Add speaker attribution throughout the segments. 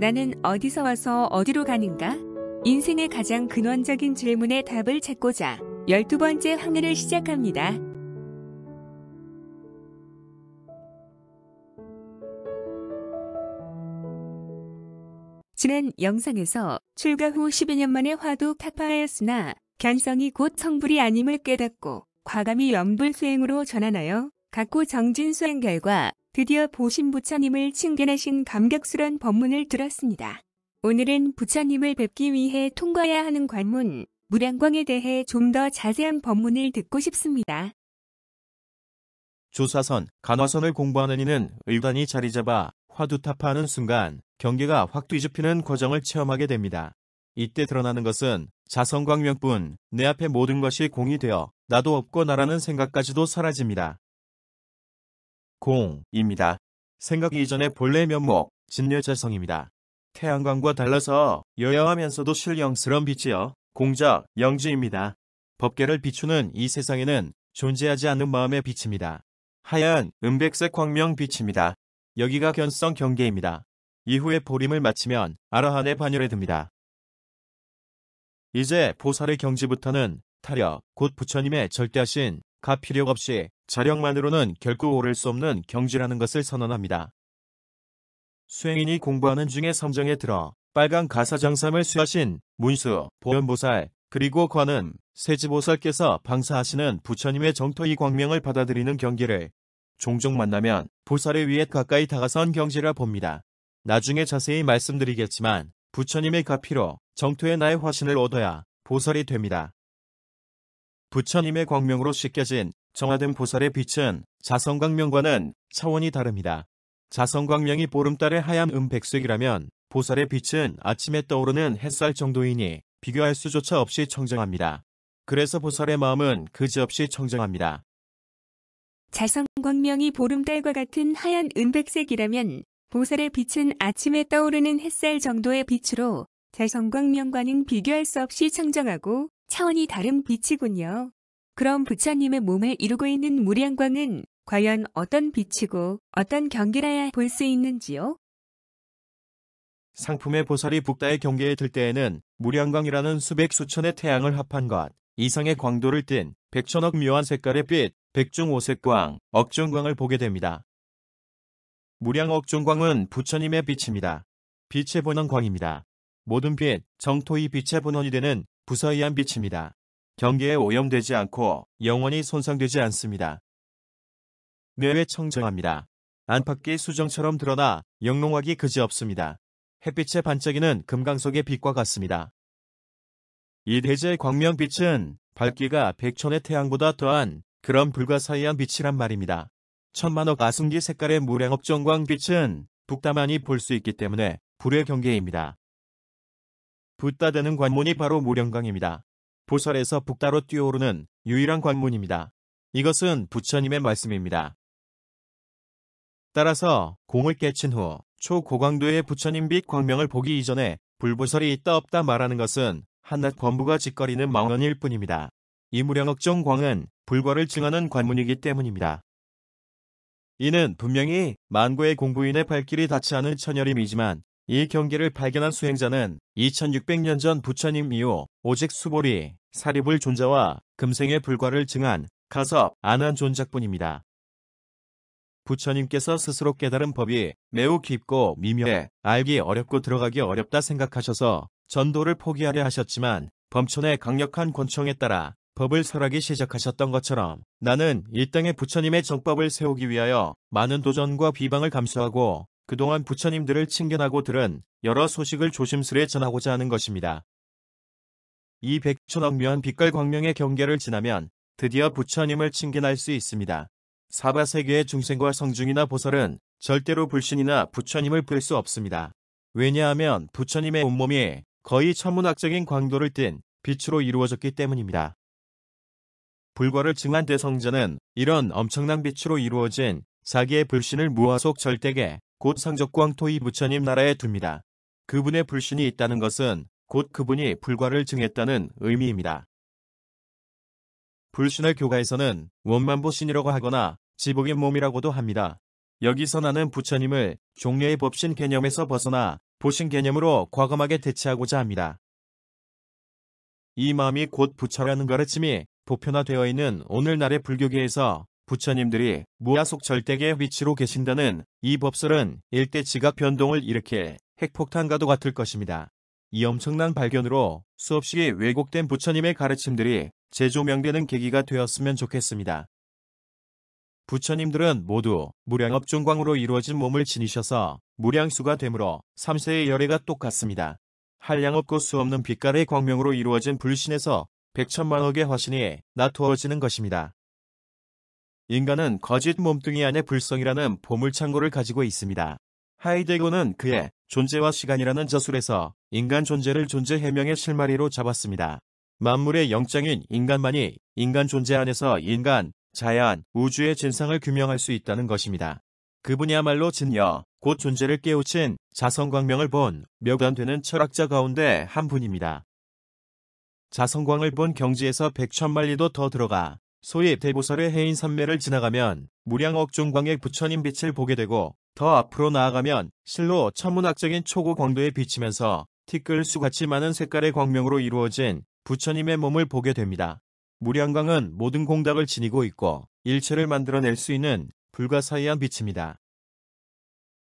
Speaker 1: 나는 어디서 와서 어디로 가는가? 인생의 가장 근원적인 질문에 답을 찾고자 12번째 황해를 시작합니다. 지난 영상에서 출가 후 12년 만에 화두 타파하였으나 견성이 곧 성불이 아님을 깨닫고 과감히 염불 수행으로 전환하여 각고 정진 수행 결과 드디어 보신 부처님을 칭견하신 감격스런 법문을 들었습니다. 오늘은 부처님을 뵙기 위해 통과해야 하는 관문, 무량광에 대해 좀 더 자세한 법문을 듣고 싶습니다.
Speaker 2: 조사선, 간화선을 공부하는 이는 의단이 자리 잡아 화두타파하는 순간 경계가 확 뒤집히는 과정을 체험하게 됩니다. 이때 드러나는 것은 자성광명뿐 내 앞에 모든 것이 공이 되어 나도 없고 나라는 생각까지도 사라집니다. 공입니다. 생각 이전의 본래 면목, 진여자성입니다. 태양광과 달라서 여여하면서도 신령스러운 빛이요. 공적, 영지입니다. 법계를 비추는 이 세상에는 존재하지 않는 마음의 빛입니다. 하얀, 은백색 광명 빛입니다. 여기가 견성 경계입니다. 이후에 보림을 마치면 아라한의 반열에 듭니다. 이제 보살의 경지부터는 타려, 곧 부처님의 절대하신 가필력 없이 자력만으로는 결코 오를 수 없는 경지라는 것을 선언합니다. 수행인이 공부하는 중에 성정에 들어 빨간 가사장삼을 수하신 문수, 보현보살, 그리고 관은 세지보살께서 방사하시는 부처님의 정토이 광명을 받아들이는 경계를 종종 만나면 보살의 위해 가까이 다가선 경지라 봅니다. 나중에 자세히 말씀드리겠지만 부처님의 가피로 정토의 나의 화신을 얻어야 보살이 됩니다. 부처님의 광명으로 씻겨진 정화된 보살의 빛은 자성광명과는 차원이 다릅니다. 자성광명이 보름달의 하얀 은백색이라면 음 보살의 빛은 아침에 떠오르는 햇살 정도이니 비교할 수조차 없이 청정합니다. 그래서 보살의 마음은 그지없이 청정합니다.
Speaker 1: 자성광명이 보름달과 같은 하얀 은백색이라면 음 보살의 빛은 아침에 떠오르는 햇살 정도의 빛으로 자성광명과는 비교할 수 없이 청정하고 차원이 다른 빛이군요. 그럼 부처님의 몸을 이루고 있는 무량광은 과연 어떤 빛이고 어떤 경계라야 볼 수 있는지요?
Speaker 2: 상품의 보살이 북다의 경계에 들 때에는 무량광이라는 수백 수천의 태양을 합한 것, 이상의 광도를 띤 백천억 묘한 색깔의 빛, 백중오색광, 억종광을 보게 됩니다. 무량억종광은 부처님의 빛입니다. 빛의 본원광입니다. 모든 빛, 정토의 빛의 본원이 되는 부서이한 빛입니다. 경계에 오염되지 않고 영원히 손상되지 않습니다. 뇌외 청정합니다. 안팎이 수정처럼 드러나 영롱하기 그지없습니다. 햇빛에 반짝이는 금강석의 빛과 같습니다. 이 대제의 광명빛은 밝기가 백천의 태양보다 더한 그런 불가사의한 빛이란 말입니다. 천만억 아승기 색깔의 무량업 정광빛은 북다만이 볼 수 있기 때문에 불의 경계입니다. 붓다되는 관문이 바로 무령강입니다 보설에서 북다로 뛰어오르는 유일한 관문입니다. 이것은 부처님의 말씀입니다. 따라서 공을 깨친 후 초고강도의 부처님 빛 광명을 보기 이전에 불보설이 있다 없다 말하는 것은 한낱 권부가 짓거리는 망언일 뿐입니다. 이무령억정광은 불과를 증하는 관문이기 때문입니다. 이는 분명히 만고의 공부인의 발길이 닿지 않은 천여림이지만 이 경계를 발견한 수행자는 2600년 전 부처님 이후 오직 수보리, 사리불 존자와 금생의 불과를 증한 가섭, 안한 존작뿐입니다. 부처님께서 스스로 깨달은 법이 매우 깊고 미묘해 알기 어렵고 들어가기 어렵다 생각하셔서 전도를 포기하려 하셨지만 범촌의 강력한 권총에 따라 법을 설하기 시작하셨던 것처럼 나는 일땅의 부처님의 정법을 세우기 위하여 많은 도전과 비방을 감수하고 그동안 부처님들을 챙겨나고 들은 여러 소식을 조심스레 전하고자 하는 것입니다. 이 백천억묘한 빛깔 광명의 경계를 지나면 드디어 부처님을 챙겨날 수 있습니다. 사바세계의 중생과 성중이나 보살은 절대로 불신이나 부처님을 볼 수 없습니다. 왜냐하면 부처님의 온몸이 거의 천문학적인 광도를 띤 빛으로 이루어졌기 때문입니다. 불과를 증한 대성자는 이런 엄청난 빛으로 이루어진 자기의 불신을 무화속 절대계 곧 상적광토이 부처님 나라에 둡니다. 그분의 불신이 있다는 것은 곧 그분이 불과를 증했다는 의미입니다. 불신을 교가에서는 원만보신이라고 하거나 지복의 몸이라고도 합니다. 여기서 나는 부처님을 종류의 법신 개념에서 벗어나 보신 개념으로 과감하게 대체하고자 합니다. 이 마음이 곧 부처라는 가르침이 보편화되어 있는 오늘날의 불교계에서 부처님들이 무야속 절대계 위치로 계신다는 이 법설은 일대 지각 변동을 일으킬 핵폭탄과도 같을 것입니다. 이 엄청난 발견으로 수없이 왜곡된 부처님의 가르침들이 재조명되는 계기가 되었으면 좋겠습니다. 부처님들은 모두 무량업종광으로 이루어진 몸을 지니셔서 무량수가 되므로 3세의 열애가 똑같습니다. 한량없고 수없는 빛깔의 광명으로 이루어진 불신에서 백천만억의 화신이 나투어지는 것입니다. 인간은 거짓 몸뚱이 안에 불성이라는 보물창고를 가지고 있습니다. 하이데거는 그의 존재와 시간이라는 저술에서 인간 존재를 존재 해명의 실마리로 잡았습니다. 만물의 영장인 인간만이 인간 존재 안에서 인간, 자연, 우주의 진상을 규명할 수 있다는 것입니다. 그분이야말로 진여, 곧 존재를 깨우친 자성광명을 본 몇 안되는 철학자 가운데 한 분입니다. 자성광을 본 경지에서 백천만리도 더 들어가 소위 대보설의 해인 산매를 지나가면 무량억 종광의 부처님 빛을 보게 되고 더 앞으로 나아가면 실로 천문학적인 초고 광도에 비치면서 티끌수 같이 많은 색깔의 광명으로 이루어진 부처님의 몸을 보게 됩니다. 무량광은 모든 공덕을 지니고 있고 일체를 만들어낼 수 있는 불가사의한 빛입니다.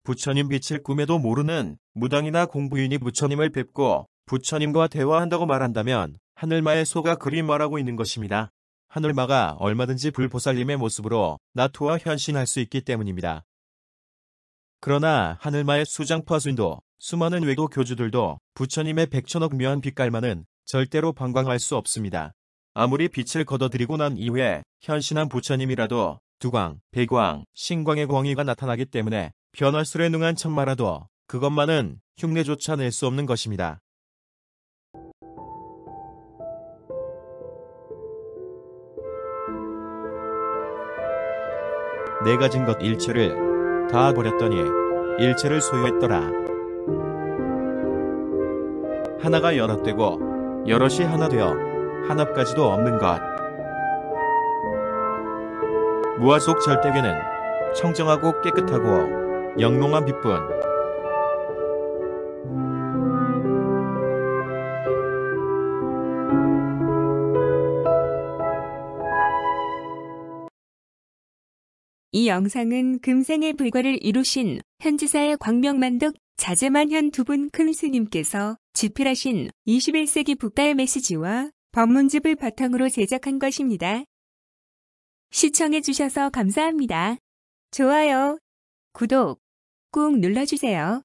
Speaker 2: 부처님 빛을 꿈에도 모르는 무당이나 공부인이 부처님을 뵙고 부처님과 대화한다고 말한다면 하늘마의 소가 그리 말하고 있는 것입니다. 하늘마가 얼마든지 불보살님의 모습으로 나토와 현신할 수 있기 때문입니다. 그러나 하늘마의 수장 퍼순도 수많은 외도 교주들도 부처님의 백천억 묘한 빛깔만은 절대로 방광할 수 없습니다. 아무리 빛을 걷어들이고 난 이후에 현신한 부처님이라도 두광, 백광 신광의 광의가 나타나기 때문에 변할수에 능한 천마라도 그것만은 흉내조차 낼 수 없는 것입니다. 내가 네 진것 일체를 다 버렸더니 일체를 소유했더라. 하나가 연합되고 여럿이 하나 되어 한합까지도 없는 것. 무화 속 절대계는 청정하고 깨끗하고 영롱한 빛뿐
Speaker 1: 이 영상은 금생의 불과를 이루신 현지사의 광명만덕 자재만현 두 분 큰스님께서 집필하신 21세기 북의 메시지와 법문집을 바탕으로 제작한 것입니다. 시청해주셔서 감사합니다. 좋아요, 구독 꾹 눌러주세요.